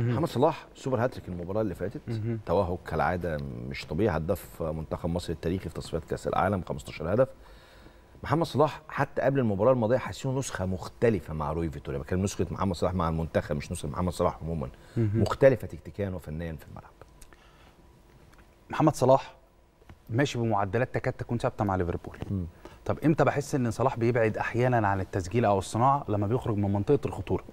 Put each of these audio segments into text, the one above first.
محمد صلاح سوبر هاتريك المباراه اللي فاتت توهج كالعاده مش طبيعي هداف منتخب مصر التاريخي في تصفيات كاس العالم 15 هدف محمد صلاح حتى قبل المباراه الماضيه حاسينه نسخه مختلفه مع روي فيتوريا كان نسخه محمد صلاح مع المنتخب مش نسخه محمد صلاح عموما مختلفه تكتيكيا وفنيا في الملعب محمد صلاح ماشي بمعدلات تكاد تكون ثابته مع ليفربول طب امتى بحس ان صلاح بيبعد احيانا عن التسجيل او الصناعه لما بيخرج من منطقه الخطوره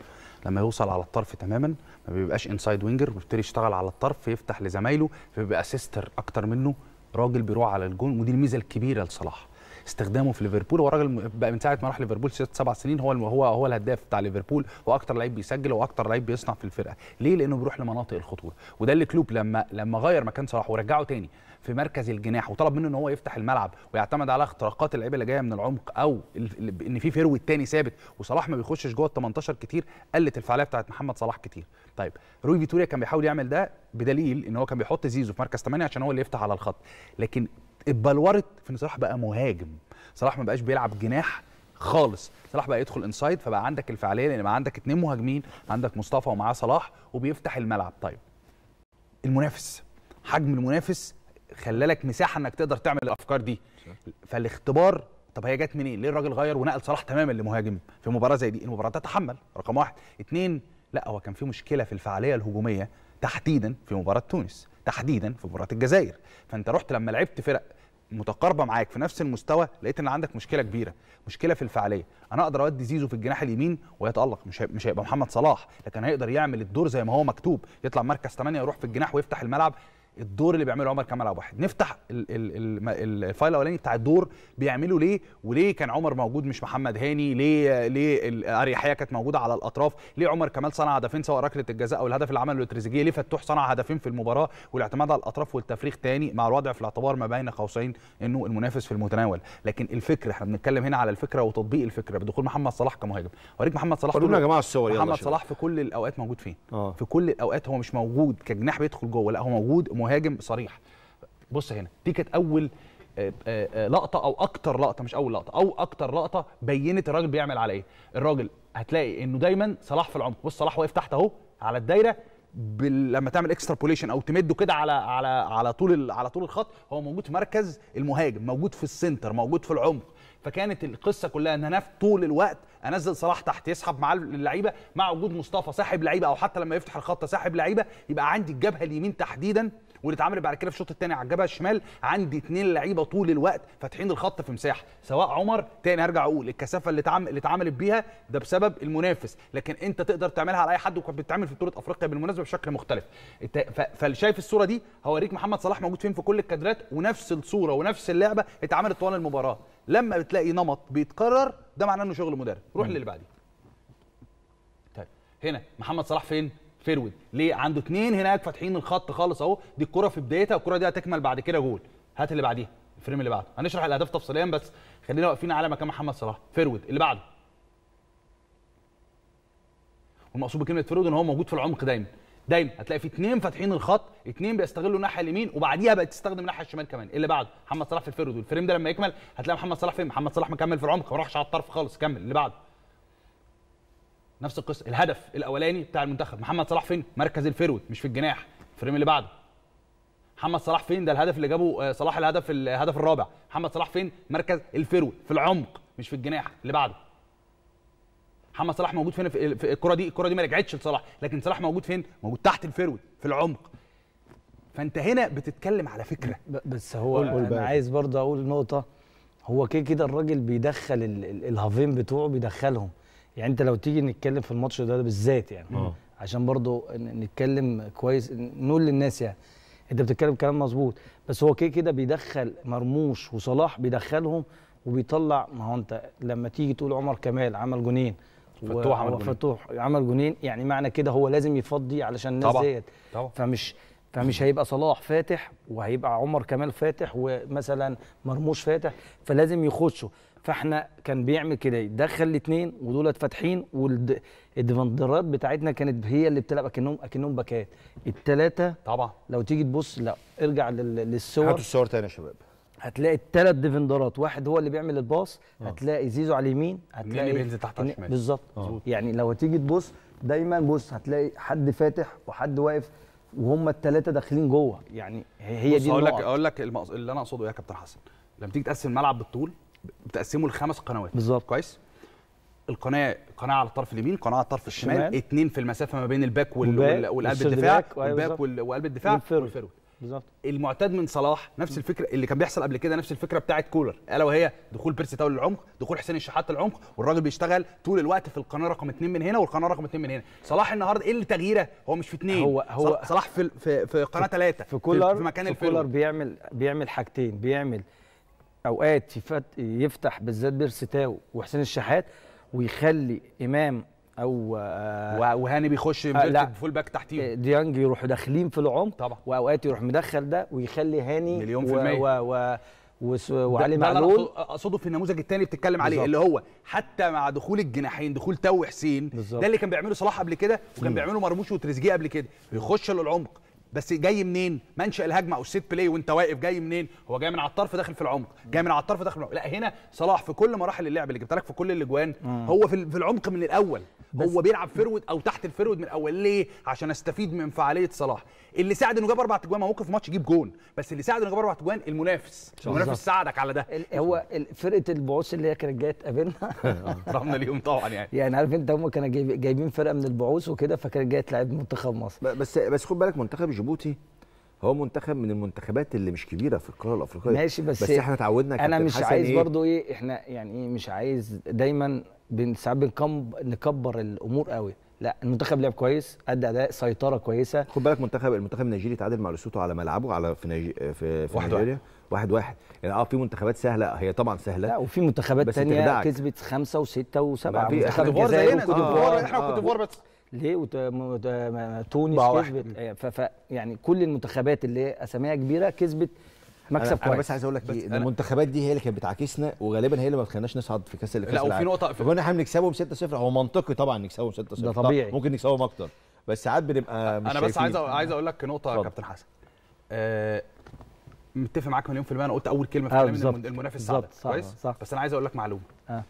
لما يوصل على الطرف تماما ما بيبقاش انسايد وينجر ويبتدي يشتغل على الطرف يفتح لزمايله فبيبقى سيستر اكتر منه راجل بيروح على الجون ودي الميزه الكبيره لصلاح استخدامه في ليفربول هو راجل بقى من ساعه ما راح ليفربول ست سبع سنين هو هو هو الهداف بتاع ليفربول هو اكتر لعيب بيسجل واكتر لعيب بيصنع في الفرقه ليه لانه بيروح لمناطق الخطوره وده اللي كلوب لما لما غير مكان صلاح ورجعه تاني في مركز الجناح وطلب منه ان هو يفتح الملعب ويعتمد على اختراقات اللعيبه اللي جايه من العمق او ان في فيرود تاني ثابت وصلاح ما بيخشش جوه ال 18 كتير قلت الفعاليه بتاعت محمد صلاح كتير طيب روي فيتوريا كان بيحاول يعمل ده بدليل ان هو كان بيحط زيزو في مركز 8 عشان هو اللي يفتح على الخط لكن اتبلورت في ان صلاح بقى مهاجم صلاح ما بقاش بيلعب جناح خالص صلاح بقى يدخل انسايد فبقى عندك الفعاليه لان بقى عندك اتنين مهاجمين عندك مصطفى ومعاه صلاح وبيفتح الملعب طيب المنافس حجم المنافس خلالك مساحه انك تقدر تعمل الافكار دي فالاختبار طب هي جت منين ليه الراجل غير ونقل صلاح تماما لمهاجم في مباراه زي دي المباراه تتحمل رقم واحد اتنين لا هو كان في مشكله في الفعاليه الهجوميه تحديدا في مباراه تونس تحديدا في مباراه الجزائر فانت رحت لما لعبت فرق متقاربه معاك في نفس المستوى لقيت ان عندك مشكله كبيره مشكله في الفعاليه انا اقدر اودي زيزو في الجناح اليمين ويتالق مش مش هيبقى محمد صلاح لكن هيقدر يعمل الدور زي ما هو مكتوب يطلع مركز 8 يروح في الجناح ويفتح الملعب الدور اللي بيعمله عمر كمال عبد واحد نفتح الفايل الاولاني بتاع الدور بيعمله ليه وليه كان عمر موجود مش محمد هاني ليه ليه الاريحيه كانت موجوده على الاطراف ليه عمر كمال صنع هدفين سواء ركله الجزاء او الهدف اللي عمله لتريزيجيه ليه فتوح صنع هدفين في المباراه والاعتماد على الاطراف والتفريغ تاني مع الوضع في الاعتبار ما بين قوسين انه المنافس في المتناول لكن الفكره احنا بنتكلم هنا على الفكره وتطبيق الفكره بدخول محمد صلاح كمهاجم اوريك محمد صلاح يا جماعه الصور محمد صلاح في كل الاوقات موجود فين آه. في كل الاوقات هو مش موجود كجناح بيدخل جوه لا هو موجود مهاجم صريح بص هنا دي كانت اول آه، آه، آه، لقطه او اكتر لقطه مش اول لقطه او اكتر لقطه بينت الراجل بيعمل على ايه الراجل هتلاقي انه دايما صلاح في العمق بص صلاح واقف تحت اهو على الدايره بال... لما تعمل اكسترابوليشن او تمده كده على على على طول ال... على طول الخط هو موجود في مركز المهاجم موجود في السنتر موجود في العمق فكانت القصه كلها ان انا في طول الوقت انزل صلاح تحت يسحب مع اللعيبه مع وجود مصطفى ساحب لعيبه او حتى لما يفتح الخط ساحب لعيبه يبقى عندي الجبهه اليمين تحديدا واللي اتعملت بعد كده في الشوط الثاني على الجبهه الشمال عندي اثنين لعيبه طول الوقت فاتحين الخط في مساحه سواء عمر تاني هرجع اقول الكثافه اللي اتعمل اللي اتعملت بيها ده بسبب المنافس لكن انت تقدر تعملها على اي حد وكانت بتتعمل في بطوله افريقيا بالمناسبه بشكل مختلف فشايف الصوره دي هوريك محمد صلاح موجود فين في كل الكادرات ونفس الصوره ونفس اللعبه اتعملت طوال المباراه لما بتلاقي نمط بيتكرر ده معناه انه شغل مدرب روح للي بعديه طيب هنا محمد صلاح فين فيرويد ليه عنده اثنين هناك فاتحين الخط خالص اهو دي الكره في بدايتها الكره دي هتكمل بعد كده جول هات اللي بعديها الفريم اللي بعده هنشرح الاهداف تفصيليا بس خلينا واقفين على مكان محمد صلاح فيرويد اللي بعده والمقصود بكلمه فيرويد ان هو موجود في العمق دايما دايما هتلاقي في اثنين فاتحين الخط اثنين بيستغلوا الناحيه اليمين وبعديها بقت تستخدم الناحيه الشمال كمان اللي بعده محمد صلاح في الفيرويد والفريم ده لما يكمل هتلاقي محمد صلاح فين محمد صلاح مكمل في العمق ما راحش على الطرف خالص كمل اللي بعده نفس القصه الهدف الاولاني بتاع المنتخب محمد صلاح فين مركز الفيرود مش في الجناح الفريم اللي بعده محمد صلاح فين ده الهدف اللي جابه آه، صلاح الهدف الهدف الرابع محمد صلاح فين مركز الفيرود في العمق مش في الجناح اللي بعده محمد صلاح موجود فين في الكره دي الكره دي ما رجعتش لصلاح لكن صلاح موجود فين موجود تحت الفيرود في العمق فانت هنا بتتكلم على فكره بس هو انا بقى. عايز برضه اقول نقطه هو كده كده الراجل بيدخل الهافين بتوعه بيدخلهم يعني انت لو تيجي نتكلم في الماتش ده بالذات يعني أوه. عشان برضو نتكلم كويس نقول للناس يعني انت بتتكلم كلام مظبوط بس هو كده كده بيدخل مرموش وصلاح بيدخلهم وبيطلع ما هو انت لما تيجي تقول عمر كمال عمل جونين فتوح عمل فتوح عمل جونين يعني معنى كده هو لازم يفضي علشان الناس طبعا. ديت طبعا فمش فمش هيبقى صلاح فاتح وهيبقى عمر كمال فاتح ومثلا مرموش فاتح فلازم يخشوا فاحنا كان بيعمل كده يدخل الاثنين ودولت فاتحين والديفندرات بتاعتنا كانت هي اللي بتلعب اكنهم اكنهم باكات الثلاثه طبعا لو تيجي تبص لا ارجع للصور هاتوا الصور تاني يا شباب هتلاقي الثلاث ديفندرات واحد هو اللي بيعمل الباص آه. هتلاقي زيزو على اليمين هتلاقي اللي بينزل تحت الشمال بالظبط آه. يعني لو تيجي تبص دايما بص هتلاقي حد فاتح وحد واقف وهم الثلاثه داخلين جوه يعني هي دي اقول لك اقول لك اللي انا اقصده يا كابتن حسن لما تيجي تقسم الملعب بالطول بتقسمه لخمس قنوات بالظبط كويس القناه قناه على الطرف اليمين قناه على الطرف الشمال, اثنين اتنين في المسافه ما بين الباك وال... أيوة وال... والقلب الدفاع والباك وال... وقلب الدفاع والفيرود بالظبط المعتاد من صلاح نفس الفكره اللي كان بيحصل قبل كده نفس الفكره بتاعه كولر الا وهي دخول بيرسي تاول للعمق دخول حسين الشحات للعمق والراجل بيشتغل طول الوقت في القناه رقم اثنين من هنا والقناه رقم اثنين من هنا صلاح النهارده ايه اللي تغييره هو مش في اثنين هو هو صلاح في في, في قناه 3 في كولر في مكان في كولر بيعمل بيعمل حاجتين بيعمل اوقات يفتح بالذات بيرستاو وحسين الشحات ويخلي امام او آه وهاني بيخش آه فول باك تحتيه ديانج يروحوا داخلين في العمق طبعا واوقات يروح مدخل ده ويخلي هاني مليون في المية و... و... وعلي معلول اقصده في النموذج الثاني بتتكلم عليه اللي هو حتى مع دخول الجناحين دخول تو حسين ده اللي كان بيعمله صلاح قبل كده وكان بيعمله مرموش وتريزيجيه قبل كده بيخش للعمق بس جاي منين منشا الهجمه او السيت بلاي وانت واقف جاي منين هو جاي من على الطرف داخل في العمق جاي من على الطرف داخل في العمق لا هنا صلاح في كل مراحل اللعب اللي جبت لك في كل الاجوان هو في العمق من الاول هو بيلعب فيرود او تحت الفيرود من الاول ليه عشان استفيد من فعاليه صلاح اللي ساعد انه جاب اربع اجوان ما ممكن في ماتش يجيب جون بس اللي ساعد انه جاب اربع اجوان المنافس المنافس ساعدك على ده هو فرقه البعوث اللي هي كانت جايه تقابلنا آه، رحنا ليهم طبعا يعني يعني عارف انت هم كانوا جايبين فرقه من البعوث وكده فكانت جايه تلعب منتخب مصر بس بس خد بالك منتخب جيبوتي هو منتخب من المنتخبات اللي مش كبيره في القاره الافريقيه ماشي بس, بس احنا اتعودنا انا مش عايز إيه؟ برضو ايه احنا يعني ايه مش عايز دايما ساعات نكبر الامور قوي لا المنتخب لعب كويس ادى اداء سيطره كويسه خد بالك منتخب المنتخب النيجيري تعادل مع لسوتو على ملعبه على في نيجي في, في واحد نيجيريا واحد واحد يعني اه في منتخبات سهله هي طبعا سهله لا وفي منتخبات ثانيه كسبت خمسه وسته وسبعه منتخب الجزائر كوت آه، ديفوار آه، احنا كوت ديفوار بس ليه وت... مت... تونس كسبت آه، ف... يعني كل المنتخبات اللي اساميها كبيره كسبت مكسب كويس انا بس عايز اقول لك ايه المنتخبات دي هي اللي كانت بتعاكسنا وغالبا هي اللي ما بتخليناش نصعد في كاس الكاس لا وفي نقطه كنا احنا بنكسبهم 6-0 هو منطقي طبعا نكسبهم 6-0 ده طبيعي ممكن نكسبهم اكتر بس ساعات بنبقى مش انا بس عايز عايز اقول لك نقطه يا كابتن حسن أه متفق معاك مليون في الميه انا قلت اول كلمه في آه، كلام المنافس صعب كويس بس انا عايز اقول لك معلومه آه.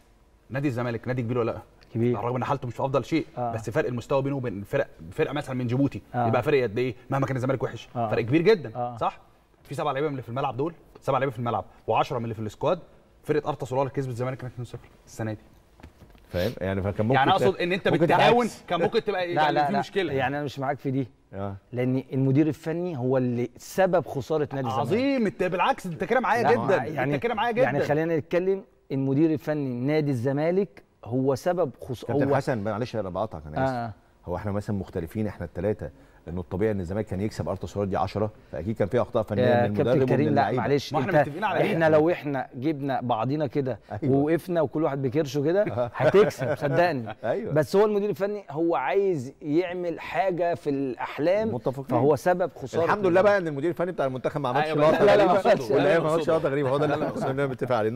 نادي الزمالك نادي كبير ولا لا كبير رغم ان حالته مش في افضل شيء آه. بس فرق المستوى بينه وبين فرق فرقه مثلا من جيبوتي آه. يبقى فرق قد ايه مهما كان الزمالك وحش آه. فرق كبير جدا آه. صح في سبع لعيبه من اللي في الملعب دول سبع لعيبه في الملعب و10 من اللي في السكواد فرقه ارتا سولار كسبت الزمالك 2-0 السنه دي فاهم يعني فكان ممكن يعني اقصد ان انت بالتعاون كان ممكن تبقى لا يعني لا في لا مشكله يعني انا مش معاك في دي آه. لان المدير الفني هو اللي سبب خساره نادي الزمالك عظيم انت بالعكس انت كده معايا جدا يعني انت كده معايا يعني جدا يعني خلينا نتكلم المدير الفني نادي الزمالك هو سبب خص كابتن هو... حسن معلش انا بقاطعك انا اسف آه. آه. هو احنا مثلا مختلفين احنا الثلاثه انه الطبيعي ان الزمالك كان يكسب ارتا سوار دي 10 فاكيد كان فيها اخطاء فنيه آه، من المدرب كابتن كريم لا معلش ما احنا متفقين على احنا لو احنا جبنا بعضينا كده أيوة. ووقفنا وكل واحد بكرشه كده أيوة. هتكسب صدقني أيوة. بس هو المدير الفني هو عايز يعمل حاجه في الاحلام متفقين فهو سبب خساره الحمد لله بقى ان المدير الفني بتاع المنتخب ما عملش أيوة. لا لا ما عملش غريبه هو ده اللي احنا متفقين عليه